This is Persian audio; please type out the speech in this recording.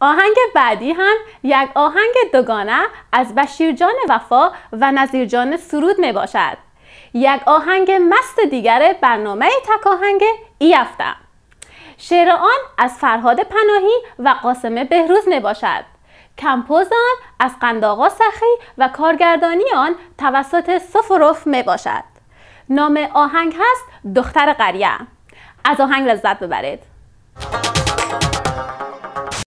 آهنگ بعدی هم یک آهنگ دوگانه از بشیرجان وفا و جان سرود می باشد. یک آهنگ مست دیگر برنامه تک آهنگ ای افتم. شعر آن از فرهاد پناهی و قاسم بهروز می باشد. کمپوز آن از قنداغا سخی و کارگردانی آن توسط سفروف می باشد. نام آهنگ هست دختر قریه. از آهنگ لذت ببرید.